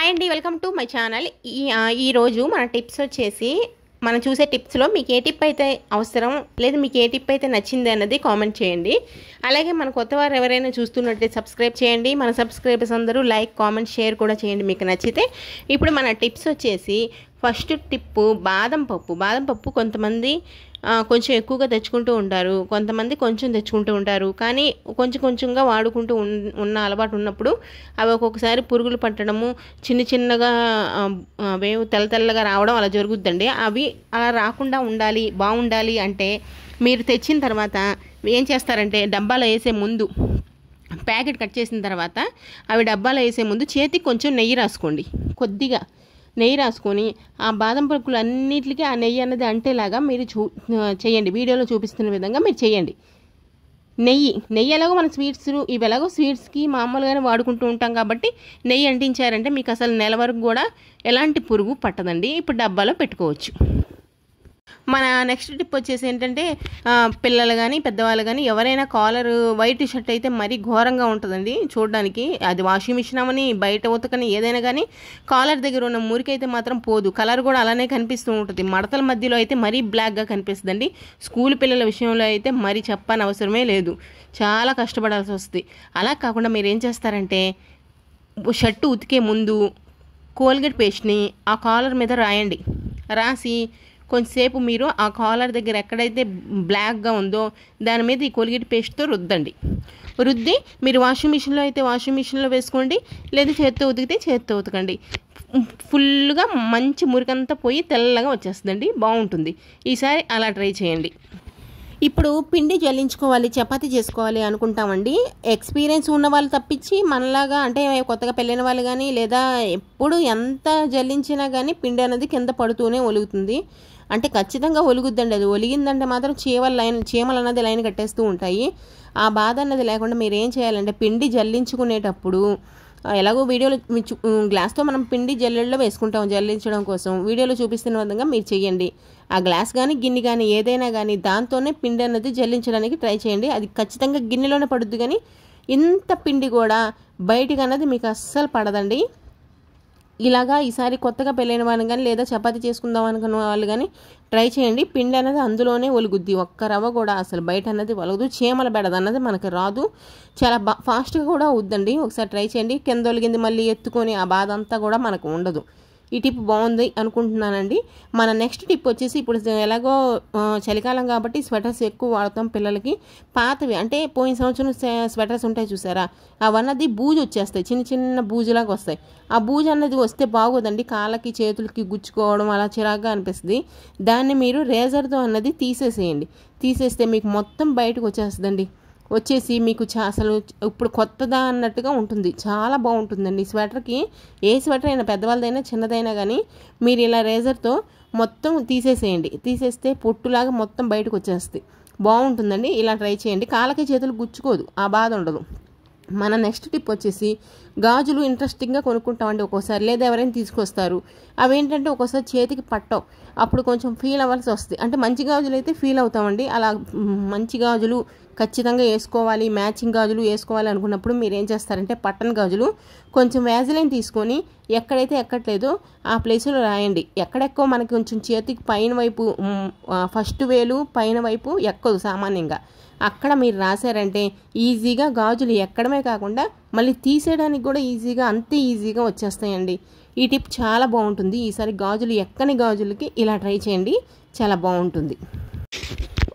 hi అండి welcome to my channel ఈ ఈరోజు మన టిప్స్ వచ్చేసి మనం చూసే టిప్స్లో మీకు ఏ టిప్ అయితే అవసరం లేదు మీకు ఏ టిప్ అయితే నచ్చింది అన్నది కామెంట్ చేయండి అలాగే మన కొత్త వారు ఎవరైనా చూస్తున్నట్టే సబ్స్క్రైబ్ చేయండి మన సబ్స్క్రైబర్స్ అందరూ లైక్ కామెంట్ షేర్ కూడా చేయండి మీకు నచ్చితే ఇప్పుడు మన టిప్స్ వచ్చేసి ఫస్ట్ టిప్పు బాదం పప్పు బాదం పప్పు కొంతమంది కొంచెం ఎక్కువగా తెచ్చుకుంటూ ఉంటారు కొంతమంది కొంచెం తెచ్చుకుంటూ ఉంటారు కానీ కొంచెం కొంచెంగా వాడుకుంటూ ఉన్న అలవాటు ఉన్నప్పుడు అవి ఒక్కొక్కసారి పురుగులు పట్టడము చిన్న చిన్నగా అవే తెల్ల తెల్లగా రావడం అలా జరుగుద్దండి అవి అలా రాకుండా ఉండాలి బాగుండాలి అంటే మీరు తెచ్చిన తర్వాత ఏం చేస్తారంటే డబ్బాలో వేసే ముందు ప్యాకెట్ కట్ చేసిన తర్వాత అవి డబ్బాలో వేసే ముందు చేతికి కొంచెం నెయ్యి రాసుకోండి కొద్దిగా నెయ్యి రాసుకొని ఆ బాదం పరుకులు అన్నిటికీ ఆ నెయ్యి అన్నది అంటేలాగా మీరు చూ చేయండి వీడియోలో చూపిస్తున్న విధంగా మీరు చేయండి నెయ్యి నెయ్యి ఎలాగో మన స్వీట్స్ ఇవి ఎలాగో స్వీట్స్కి మామూలుగానే వాడుకుంటూ ఉంటాం కాబట్టి నెయ్యి అంటించారంటే మీకు అసలు నెల వరకు కూడా ఎలాంటి పురుగు పట్టదండి ఇప్పుడు డబ్బాలో పెట్టుకోవచ్చు మన నెక్స్ట్ టిప్ వచ్చేసి ఏంటంటే పిల్లలు కానీ పెద్దవాళ్ళు కానీ ఎవరైనా కాలర్ వైట్ షర్ట్ అయితే మరీ ఘోరంగా ఉంటుందండి చూడడానికి అది వాషింగ్ మిషన్ అవని బయట ఉతకని ఏదైనా కానీ కాలర్ దగ్గర ఉన్న మురికైతే మాత్రం పోదు కలర్ కూడా అలానే కనిపిస్తూ ఉంటుంది మడతల మధ్యలో అయితే మరీ బ్లాక్గా కనిపిస్తుందండి స్కూల్ పిల్లల విషయంలో అయితే మరీ చెప్పని అవసరమే లేదు చాలా కష్టపడాల్సి వస్తుంది అలా కాకుండా మీరు ఏం చేస్తారంటే షర్ట్ ఉతికే ముందు కోల్గేట్ పేస్ట్ని ఆ కాలర్ మీద రాయండి రాసి కొంచెంసేపు మీరు ఆ కాలర్ దగ్గర ఎక్కడైతే బ్లాక్గా ఉందో దాని మీద ఈ కోల్గేట్ పేస్ట్తో రుద్దండి రుద్ది మీరు వాషింగ్ మిషన్లో అయితే వాషింగ్ మిషన్లో వేసుకోండి లేదా చేత్తో ఉతికితే చేత్తో ఉతకండి ఫుల్గా మంచి మురికంతా పోయి తెల్లగా వచ్చేస్తుందండి బాగుంటుంది ఈసారి అలా ట్రై చేయండి ఇప్పుడు పిండి జల్లించుకోవాలి చపాతి చేసుకోవాలి అనుకుంటామండి ఎక్స్పీరియన్స్ ఉన్న వాళ్ళు తప్పించి మనలాగా అంటే కొత్తగా పెళ్ళైన వాళ్ళు కానీ లేదా ఎప్పుడు ఎంత జల్లించినా కానీ పిండి అనేది కింద పడుతూనే ఒలుగుతుంది అంటే ఖచ్చితంగా ఒలుగుద్దండి అది ఒలిగిందంటే మాత్రం చీమలు లైన్ చీమలు అన్నది లైన్ కట్టేస్తూ ఉంటాయి ఆ బాధ అన్నది లేకుండా మీరు ఏం చేయాలంటే పిండి జల్లించుకునేటప్పుడు ఎలాగో వీడియోలో గ్లాస్తో మనం పిండి జల్లెడలో వేసుకుంటాం జల్లించడం కోసం వీడియోలో చూపిస్తున్న విధంగా మీరు చేయండి ఆ గ్లాస్ కానీ గిన్నె కానీ ఏదైనా కానీ దాంతోనే పిండి అనేది జల్లించడానికి ట్రై చేయండి అది ఖచ్చితంగా గిన్నెలోనే పడుద్ది కానీ ఇంత పిండి కూడా బయటికి అన్నది మీకు అస్సలు పడదండి ఇలాగా ఈసారి కొత్తగా పెళ్ళైన వాళ్ళని కానీ లేదా చపాతీ చేసుకుందాం అనుకున్న వాళ్ళు కానీ ట్రై చేయండి పిండి అనేది అందులోనే ఒలుగుద్ది ఒక్క రవ్వ కూడా అసలు బయట అన్నది ఒలగదు చీమల బెడద అన్నది మనకు రాదు చాలా బా ఫాస్ట్గా కూడా వద్దండి ఒకసారి ట్రై చేయండి కింద ఒలిగింది మళ్ళీ ఎత్తుకొని ఆ బాధ అంతా కూడా మనకు ఉండదు ఈ టిప్ బాగుంది అనుకుంటున్నానండి మన నెక్స్ట్ టిప్ వచ్చేసి ఇప్పుడు ఎలాగో చలికాలం కాబట్టి స్వెటర్స్ ఎక్కువ వాడతాం పిల్లలకి పాతవి అంటే పోయిన సంవత్సరం స్వెటర్స్ ఉంటాయి చూసారా అవన్నది బూజు వచ్చేస్తాయి చిన్న చిన్న బూజులాగా వస్తాయి ఆ బూజు అన్నది వస్తే బాగోదండి కాళ్ళకి చేతులకి గుచ్చుకోవడం అలా చిరాగ్గా అనిపిస్తుంది దాన్ని మీరు రేజర్తో అన్నది తీసేసేయండి తీసేస్తే మీకు మొత్తం బయటకు వచ్చేస్తుందండి వచ్చేసి మీకు అసలు ఇప్పుడు కొత్తదా అన్నట్టుగా ఉంటుంది చాలా బాగుంటుందండి ఈ స్వెటర్కి ఏ స్వెటర్ అయినా పెద్దవాళ్ళదైనా చిన్నదైనా కానీ మీరు ఇలా రేజర్తో మొత్తం తీసేసేయండి తీసేస్తే పొట్టులాగా మొత్తం బయటకు వచ్చేస్తుంది బాగుంటుందండి ఇలా ట్రై చేయండి కాళ్ళకి చేతులు గుచ్చుకోదు ఆ బాధ ఉండదు మన నెక్స్ట్ టిప్ వచ్చేసి గాజులు ఇంట్రెస్టింగ్గా కొనుక్కుంటామండి ఒక్కోసారి లేదా ఎవరైనా తీసుకొస్తారు అవి ఏంటంటే ఒక్కోసారి చేతికి పట్టవు అప్పుడు కొంచెం ఫీల్ అవ్వాల్సి వస్తుంది అంటే మంచి గాజులు అయితే ఫీల్ అవుతామండి అలా మంచి గాజులు ఖచ్చితంగా వేసుకోవాలి మ్యాచింగ్ గాజులు వేసుకోవాలి అనుకున్నప్పుడు మీరు ఏం చేస్తారంటే పట్టన్ గాజులు కొంచెం వ్యాజిలైన్ తీసుకొని ఎక్కడైతే ఎక్కట్లేదో ఆ ప్లేస్లో రాయండి ఎక్కడెక్కో మనకి కొంచెం చేతికి పైన వైపు ఫస్ట్ వేలు పైన వైపు ఎక్కదు సామాన్యంగా అక్కడ మీరు రాశారంటే ఈజీగా గాజులు ఎక్కడమే కాకుండా మళ్ళీ తీసేయడానికి కూడా ఈజీగా అంతే ఈజీగా వచ్చేస్తాయండి ఈ టిప్ చాలా బాగుంటుంది ఈసారి గాజులు ఎక్కని గాజులకి ఇలా ట్రై చేయండి చాలా బాగుంటుంది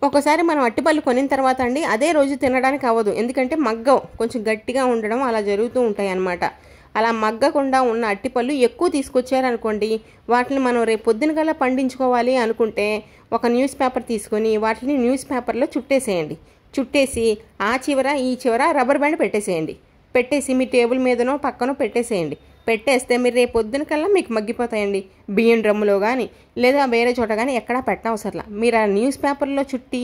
ఒకసారి మనం అట్టిపళ్ళు కొనిన తర్వాత అండి అదే రోజు తినడానికి అవ్వదు ఎందుకంటే మగ్గం కొంచెం గట్టిగా ఉండడం అలా జరుగుతూ ఉంటాయి అనమాట అలా మగ్గకుండా ఉన్న అట్టిపళ్ళు ఎక్కువ తీసుకొచ్చారనుకోండి వాటిని మనం రేపు పొద్దున కల్లా పండించుకోవాలి అనుకుంటే ఒక న్యూస్ పేపర్ తీసుకొని వాటిని న్యూస్ పేపర్లో చుట్టేసేయండి చుట్టేసి ఆ చివర ఈ చివర రబ్బర్ బ్యాండ్ పెట్టేసేయండి పెట్టేసి మీ టేబుల్ మీదనో పక్కనో పెట్టేసేయండి పెట్టేస్తే మీరు రేపు పొద్దున కల్లా మీకు మగ్గిపోతాయండి బియ్యం డ్రమ్ములో కానీ లేదా వేరే చోట కానీ ఎక్కడా పెట్టనవసరలా మీరు ఆ న్యూస్ పేపర్లో చుట్టి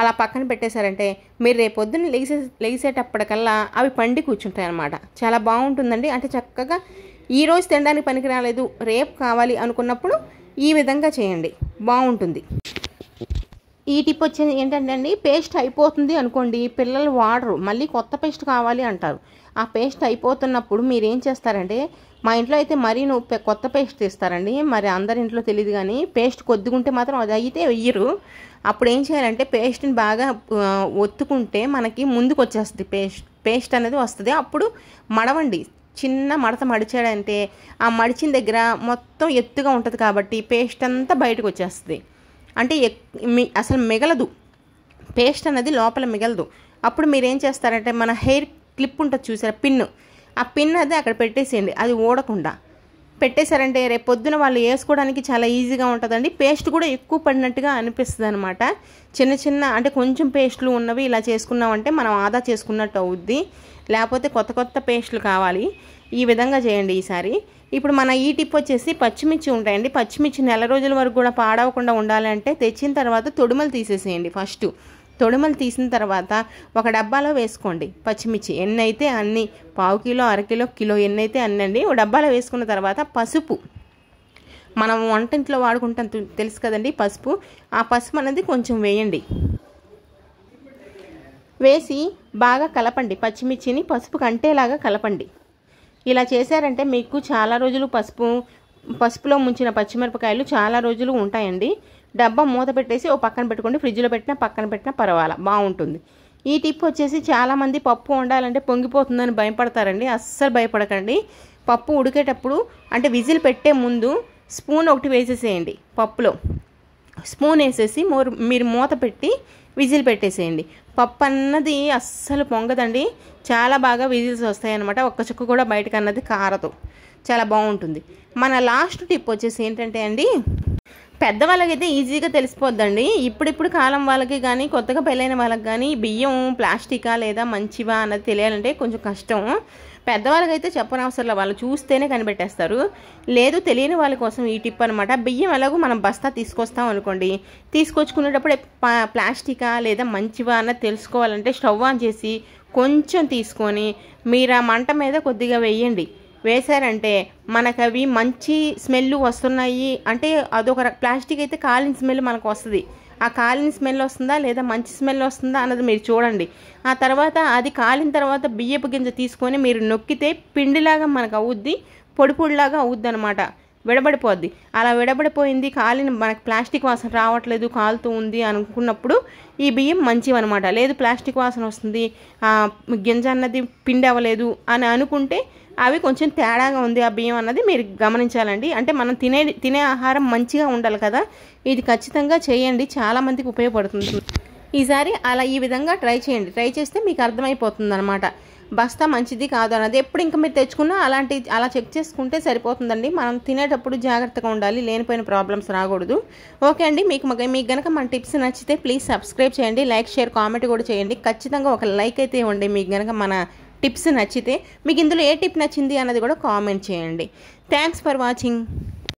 అలా పక్కన పెట్టేశారంటే మీరు రేపు పొద్దున్న లేసే లేసేటప్పటికల్లా అవి పండి కూర్చుంటాయి అనమాట చాలా బాగుంటుందండి అంటే చక్కగా ఈ రోజు తినడానికి పనికి రాలేదు రేపు కావాలి అనుకున్నప్పుడు ఈ విధంగా చేయండి బాగుంటుంది ఈ టిప్ వచ్చేది ఏంటంటే అండి పేస్ట్ అయిపోతుంది అనుకోండి పిల్లలు వాడరు మళ్ళీ కొత్త పేస్ట్ కావాలి అంటారు ఆ పేస్ట్ అయిపోతున్నప్పుడు మీరు ఏం చేస్తారంటే మా ఇంట్లో అయితే మరీ నువ్వు కొత్త పేస్ట్ తీస్తారండి మరి అందరి ఇంట్లో తెలియదు కానీ పేస్ట్ ఉంటే మాత్రం అది అయితే వెయ్యరు అప్పుడు ఏం చేయాలంటే పేస్ట్ని బాగా ఒత్తుకుంటే మనకి ముందుకు వచ్చేస్తుంది పేస్ట్ పేస్ట్ అనేది వస్తుంది అప్పుడు మడవండి చిన్న మడత మడిచాడంటే ఆ మడిచిన దగ్గర మొత్తం ఎత్తుగా ఉంటుంది కాబట్టి పేస్ట్ అంతా బయటకు వచ్చేస్తుంది అంటే అసలు మిగలదు పేస్ట్ అనేది లోపల మిగలదు అప్పుడు మీరు ఏం చేస్తారంటే మన హెయిర్ క్లిప్ ఉంటుంది చూసారా పిన్ ఆ పిన్ అది అక్కడ పెట్టేసేయండి అది ఓడకుండా పెట్టేశారంటే రేపు పొద్దున వాళ్ళు వేసుకోవడానికి చాలా ఈజీగా ఉంటుందండి పేస్ట్ కూడా ఎక్కువ పడినట్టుగా అనిపిస్తుంది అనమాట చిన్న చిన్న అంటే కొంచెం పేస్ట్లు ఉన్నవి ఇలా చేసుకున్నామంటే మనం ఆదా చేసుకున్నట్టు అవుద్ది లేకపోతే కొత్త కొత్త పేస్ట్లు కావాలి ఈ విధంగా చేయండి ఈసారి ఇప్పుడు మన ఈ టిప్ వచ్చేసి పచ్చిమిర్చి ఉంటాయండి పచ్చిమిర్చి నెల రోజుల వరకు కూడా పాడవకుండా ఉండాలంటే తెచ్చిన తర్వాత తొడుమలు తీసేసేయండి ఫస్ట్ తొడుమలు తీసిన తర్వాత ఒక డబ్బాలో వేసుకోండి పచ్చిమిర్చి ఎన్నైతే అన్ని పావు కిలో అరకిలో కిలో ఎన్నైతే అన్నండి ఒక డబ్బాలో వేసుకున్న తర్వాత పసుపు మనం వంటింట్లో వాడుకుంటాం తెలుసు కదండి పసుపు ఆ పసుపు అనేది కొంచెం వేయండి వేసి బాగా కలపండి పచ్చిమిర్చిని పసుపు కంటేలాగా కలపండి ఇలా చేశారంటే మీకు చాలా రోజులు పసుపు పసుపులో ముంచిన పచ్చిమిరపకాయలు చాలా రోజులు ఉంటాయండి డబ్బా మూత పెట్టేసి ఓ పక్కన పెట్టుకోండి ఫ్రిడ్జ్లో పెట్టినా పక్కన పెట్టినా పర్వాలా బాగుంటుంది ఈ టిప్ వచ్చేసి చాలామంది పప్పు వండాలంటే పొంగిపోతుందని భయపడతారండి అస్సలు భయపడకండి పప్పు ఉడికేటప్పుడు అంటే విజిల్ పెట్టే ముందు స్పూన్ ఒకటి వేసేసేయండి పప్పులో స్పూన్ వేసేసి మీరు మూత పెట్టి విజిల్ పెట్టేసేయండి పప్పు అన్నది అస్సలు పొంగదండి చాలా బాగా విజిల్స్ వస్తాయన్నమాట ఒక్క చుక్క కూడా బయటకు అన్నది కారదు చాలా బాగుంటుంది మన లాస్ట్ టిప్ వచ్చేసి ఏంటంటే అండి పెద్దవాళ్ళకైతే ఈజీగా తెలిసిపోద్దండి ఇప్పుడిప్పుడు కాలం వాళ్ళకి కానీ కొత్తగా పెళ్ళైన వాళ్ళకి కానీ బియ్యం ప్లాస్టికా లేదా మంచివా అన్నది తెలియాలంటే కొంచెం కష్టం పెద్దవాళ్ళకైతే అవసరం వాళ్ళు చూస్తేనే కనిపెట్టేస్తారు లేదు తెలియని వాళ్ళ కోసం ఈ టిప్ అనమాట బియ్యం ఎలాగో మనం బస్తా తీసుకొస్తాం అనుకోండి తీసుకొచ్చుకునేటప్పుడు ప్లాస్టికా లేదా మంచివా అన్నది తెలుసుకోవాలంటే స్టవ్ ఆన్ చేసి కొంచెం తీసుకొని మీరు ఆ మంట మీద కొద్దిగా వేయండి వేశారంటే మనకు అవి మంచి స్మెల్ వస్తున్నాయి అంటే అదొక ప్లాస్టిక్ అయితే కాలిన స్మెల్ మనకు వస్తుంది ఆ కాలిన స్మెల్ వస్తుందా లేదా మంచి స్మెల్ వస్తుందా అన్నది మీరు చూడండి ఆ తర్వాత అది కాలిన తర్వాత బియ్యపు గింజ తీసుకొని మీరు నొక్కితే పిండిలాగా మనకు అవుద్ది పొడి పొడిలాగా అవుద్ది అనమాట విడబడిపోద్ది అలా విడబడిపోయింది కాలిన మనకు ప్లాస్టిక్ వాసన రావట్లేదు కాలుతూ ఉంది అనుకున్నప్పుడు ఈ బియ్యం మంచివి అనమాట లేదు ప్లాస్టిక్ వాసన వస్తుంది గింజ అన్నది పిండి అవ్వలేదు అని అనుకుంటే అవి కొంచెం తేడాగా ఉంది ఆ బియ్యం అన్నది మీరు గమనించాలండి అంటే మనం తినే తినే ఆహారం మంచిగా ఉండాలి కదా ఇది ఖచ్చితంగా చేయండి చాలామందికి ఉపయోగపడుతుంది ఈసారి అలా ఈ విధంగా ట్రై చేయండి ట్రై చేస్తే మీకు అర్థమైపోతుంది అనమాట బస్తా మంచిది కాదు అన్నది ఎప్పుడు ఇంకా మీరు తెచ్చుకున్నా అలాంటి అలా చెక్ చేసుకుంటే సరిపోతుందండి మనం తినేటప్పుడు జాగ్రత్తగా ఉండాలి లేనిపోయిన ప్రాబ్లమ్స్ రాకూడదు ఓకే అండి మీకు మీకు కనుక మన టిప్స్ నచ్చితే ప్లీజ్ సబ్స్క్రైబ్ చేయండి లైక్ షేర్ కామెంట్ కూడా చేయండి ఖచ్చితంగా ఒక లైక్ అయితే ఇవ్వండి మీకు కనుక మన టిప్స్ నచ్చితే మీకు ఇందులో ఏ టిప్ నచ్చింది అన్నది కూడా కామెంట్ చేయండి థ్యాంక్స్ ఫర్ వాచింగ్